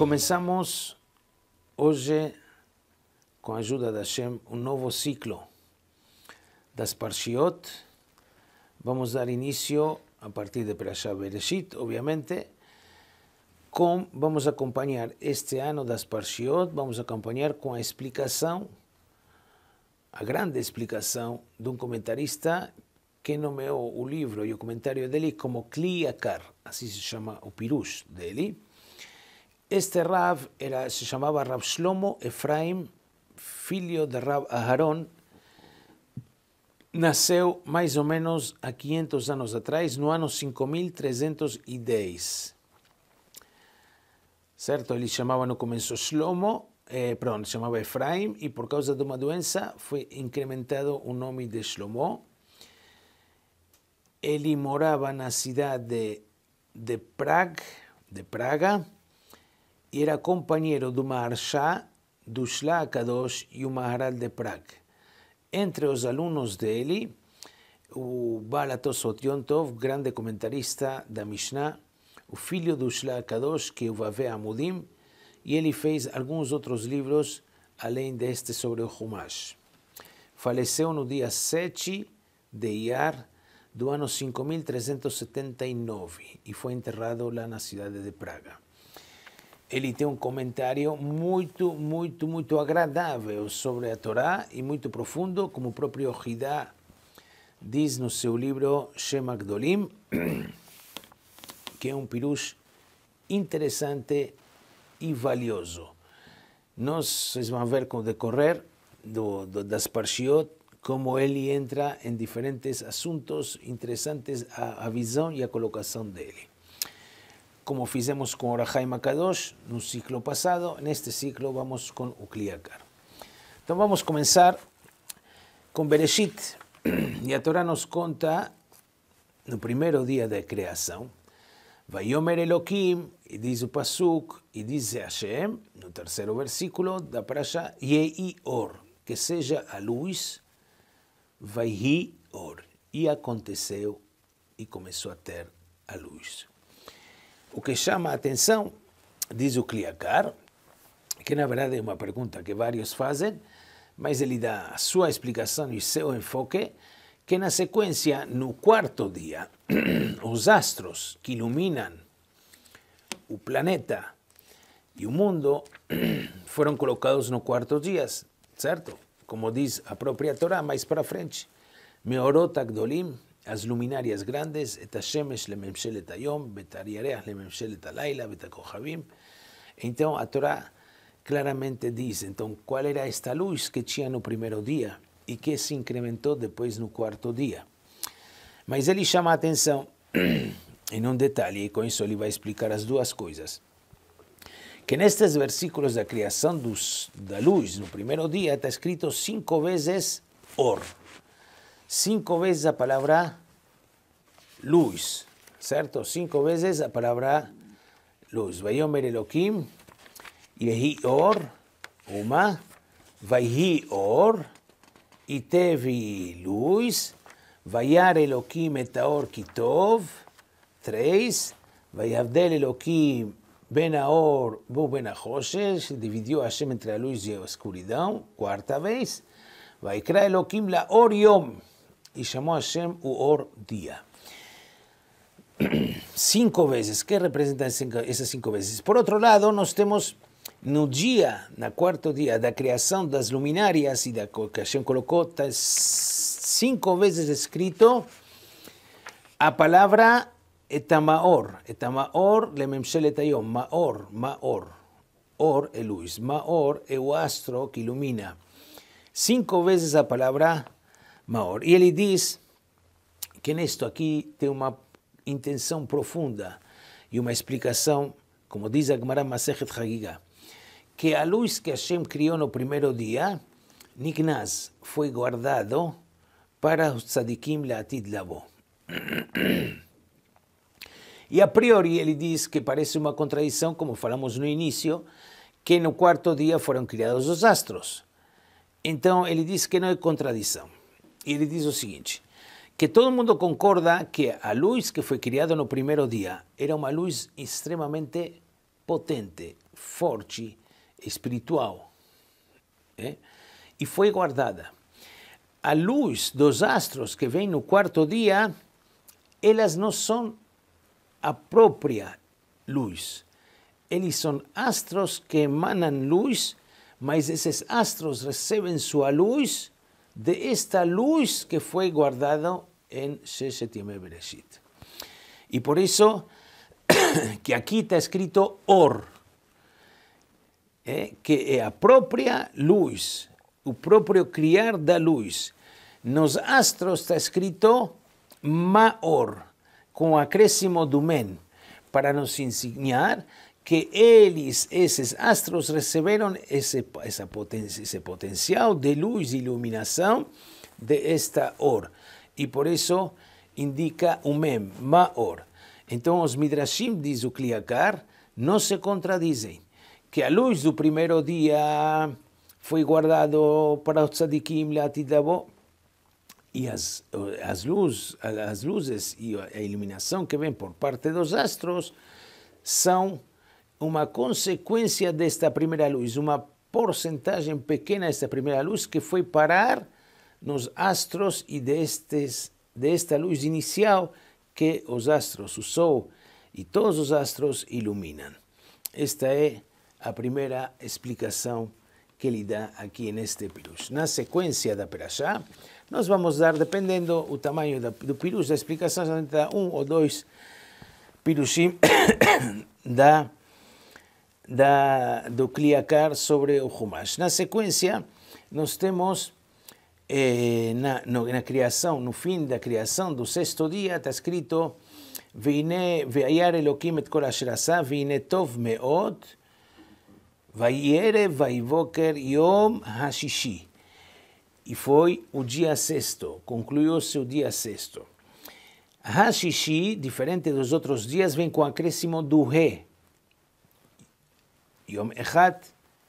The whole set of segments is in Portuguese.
Começamos hoje, com a ajuda da Hashem, um novo ciclo das Parshiot. Vamos dar início a partir de Perashá Bereshit, obviamente. Com, vamos acompanhar este ano das Parshiot, vamos acompanhar com a explicação, a grande explicação de um comentarista que nomeou o livro e o comentário dele como Kliakar, assim se chama o pirush dele Este Rab se llamaba Rab Shlomo Efraim, hijo de Rab Aharón. Nació más o menos a 500 años atrás, no año 5310. Certo? se llamaba no comienzo Shlomo, eh, perdón, se llamaba Efraim, y por causa de una doença fue incrementado un nombre de Shlomo. Él moraba en la de, de Praga, de Praga, era companheiro do Maharshá, do Shla Kadosh e o Maharal de Praga. Entre os alunos dele, o Balatos Otyontov, grande comentarista da Mishnah, o filho do Shla Kadosh, que é o Vave Amudim, e ele fez alguns outros livros além deste sobre o Humash. Faleceu no dia 7 de Iar do ano 5379 e foi enterrado lá na cidade de Praga ele tem um comentário muito, muito, muito agradável sobre a Torá e muito profundo, como o próprio Hidá diz no seu livro Shema Gdolim, que é um pirush interessante e valioso. Nós vocês vão ver com o decorrer do, do, das Parshiot como ele entra em diferentes assuntos interessantes, a, a visão e a colocação dele como fizemos com Orahai Makadosh no ciclo passado, neste ciclo vamos com Ukliakar. Então vamos começar com Bereshit. E a Torá nos conta no primeiro dia da criação, Vayomer Elohim, e diz o Pasuk, e diz Hashem, no terceiro versículo da praxa, Yei Or, que seja a luz, Vaihi Or. E aconteceu, e começou a ter a luz. O que chama a atenção, diz o Kliakar, que na verdade é uma pergunta que vários fazem, mas ele dá a sua explicação e seu enfoque, que na sequência, no quarto dia, os astros que iluminam o planeta e o mundo foram colocados no quarto dia, certo? Como diz a própria Torá, mais para frente. Meorot Agdolim, as luminárias grandes, את השמש לממשלת היום, ואת הירח לממשלת הלילה, ואת Então a Torá claramente diz então qual era esta luz que tinha no primeiro dia e que se incrementou depois no quarto dia. Mas ele chama a atenção em um detalhe, e com isso ele vai explicar as duas coisas. Que nestes versículos da criação dos, da luz no primeiro dia está escrito cinco vezes or. cinco veces la palabra luz, ¿cierto? Cinco veces la palabra luz. Vayomer Elohim, Yehi Or, Uma, Vayhi Or, Itevi Luz, Vayar Elohim Etaor Kitov, tres, Vayavdel Elohim Ben Aor Bu Ben Ahoshesh, dividió Hashem entre la luz y la oscuridad, cuarta vez, Vaikra Elohim La Or Yom, y llamó a Hashem Uor Día. cinco veces. ¿Qué representan esas cinco veces? Por otro lado, nos tenemos cuarto día na cuarto día de las das y de da que Hashem colocó, cinco veces escrito la palabra etamaor. Etamaor le memshelet ayom. Maor, maor. Or es luz. Maor es astro que ilumina. Cinco veces palabra palavra maior. E ele diz que nisto aqui tem uma intenção profunda e uma explicação, como diz a Gemara Masechet Hagigah, que a luz que Hashem criou no primeiro dia, nignaz foi guardado para os tzadikim leatid labo. E a priori ele diz que parece uma contradição, como falamos no início, que no quarto dia foram criados os astros. Então ele diz que não é contradição. E ele diz o seguinte: que todo mundo concorda que a luz que foi criada no primeiro dia era uma luz extremamente potente, forte, espiritual. Eh? E foi guardada. A luz dos astros que vem no quarto dia, elas não são a própria luz. Eles são astros que emanam luz, mas esses astros recebem sua luz de esta luz que fue guardado en septiembre Y por eso que aquí está escrito Or, eh, que es la propia luz, el propio criar da luz. Nos astros está escrito Maor, con acrésimo dumen, para nos enseñar que eles, esses astros, receberam esse, essa poten esse potencial de luz e iluminação de esta hora. E por isso indica o mem, Maor. Então os Midrashim, diz o Kliakar, não se contradizem. Que a luz do primeiro dia foi guardado para o tzadikim, Latidabó, e as, as, luz, as luzes e a iluminação que vem por parte dos astros são uma consequência desta primeira luz, uma porcentagem pequena desta primeira luz que foi parar nos astros e destes, desta luz inicial que os astros, o Sol e todos os astros iluminam. Esta é a primeira explicação que ele dá aqui neste pirus. Na sequência da Perashá, nós vamos dar, dependendo do tamanho do pirus, a explicação, a um ou dois pirushim da da, do Cliacar sobre o Rumash. Na sequência, nós temos eh, na, no, na criação, no fim da criação do sexto dia, está escrito והנה, וירא אלוקים את כל אשר עשה, E foi o dia sexto, concluiu-se o dia sexto. Hashishi, diferente dos outros dias, vem com acréscimo do ré, Yom Echad,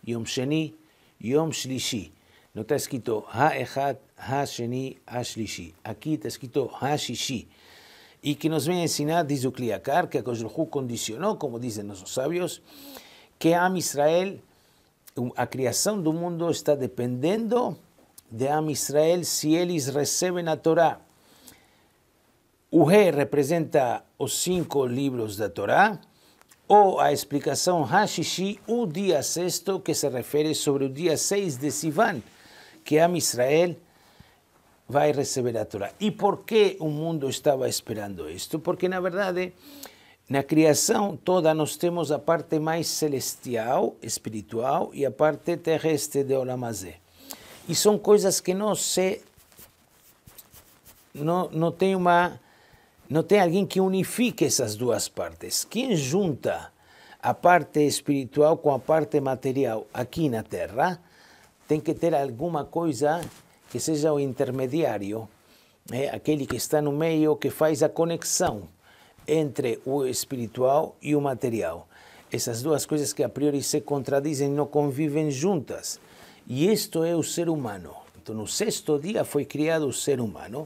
Yom Sheni, Yom Shlishi. No está escrito Ha Echad, Ha Sheni, Ha Shlishi. Aquí está escrito Ha Shishi. Y que nos viene a enseñar Dizukliakar, que Akoshruhu condicionó, como dicen nuestros sabios, que Am Israel, um, a creación del mundo, está dependiendo de Am Israel si ellos reciben la Torá. O representa los cinco libros de la Torah. ou a explicação Hashishi, o dia sexto, que se refere sobre o dia seis de Sivan, que Am Israel vai receber a Torá. E por que o mundo estava esperando isto? Porque, na verdade, na criação toda nós temos a parte mais celestial, espiritual, e a parte terrestre de Olamazé. E são coisas que não se... Não, não tem uma não tem alguém que unifique essas duas partes. Quem junta a parte espiritual com a parte material aqui na Terra tem que ter alguma coisa que seja o intermediário, né? aquele que está no meio, que faz a conexão entre o espiritual e o material. Essas duas coisas que a priori se contradizem não convivem juntas. E isto é o ser humano. Então, no sexto dia foi criado o ser humano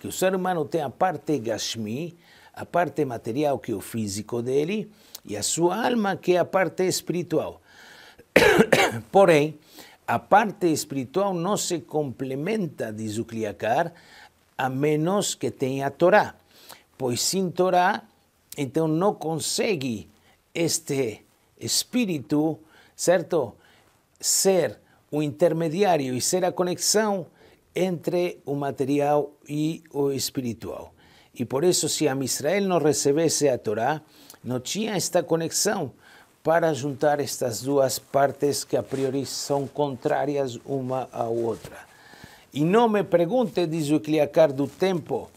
que o ser humano tem a parte Gashmi, a parte material, que é o físico dele, e a sua alma, que é a parte espiritual. Porém, a parte espiritual não se complementa, diz o Kliakar, a menos que tenha a Torá. Pois sem Torá, então não consegue este espírito, certo? Ser o intermediário e ser a conexão entre o material e o espiritual. E por isso, se a Israel não recebesse a Torá, não tinha esta conexão para juntar estas duas partes que a priori são contrárias uma à outra. E não me pergunte, diz o Kliakar, do tempo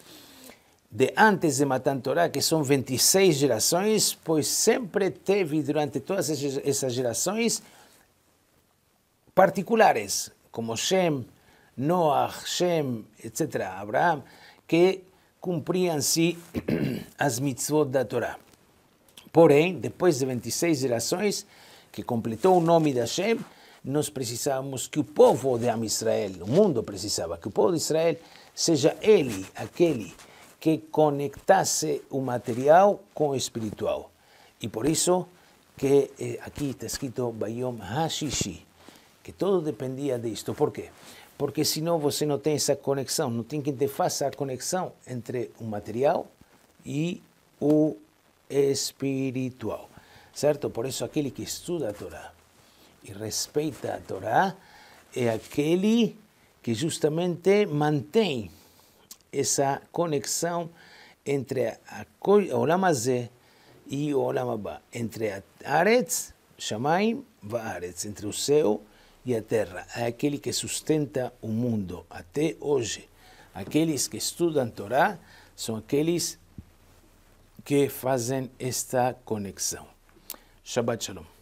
de antes de Matan Torá, que são 26 gerações, pois sempre teve durante todas essas gerações particulares, como Shem, Noah, Shem, etc., Abraão, que cumpriam-se as mitzvot da Torá. Porém, depois de 26 gerações, que completou o nome de Hashem, nós precisávamos que o povo de Am Israel, o mundo precisava que o povo de Israel seja ele, aquele que conectasse o material com o espiritual. E por isso que eh, aqui está escrito Bayom Hashishi, que tudo dependia disto. Por quê? porque senão você não tem essa conexão, não tem quem te faça a conexão entre o material e o espiritual, certo? Por isso, aquele que estuda a Torá e respeita a Torá é aquele que justamente mantém essa conexão entre a Olam e o Olam entre a Aretz, Shamaim, Vaaretz, entre o céu e e a terra é aquele que sustenta o mundo até hoje. Aqueles que estudam Torá são aqueles que fazem esta conexão. Shabbat Shalom.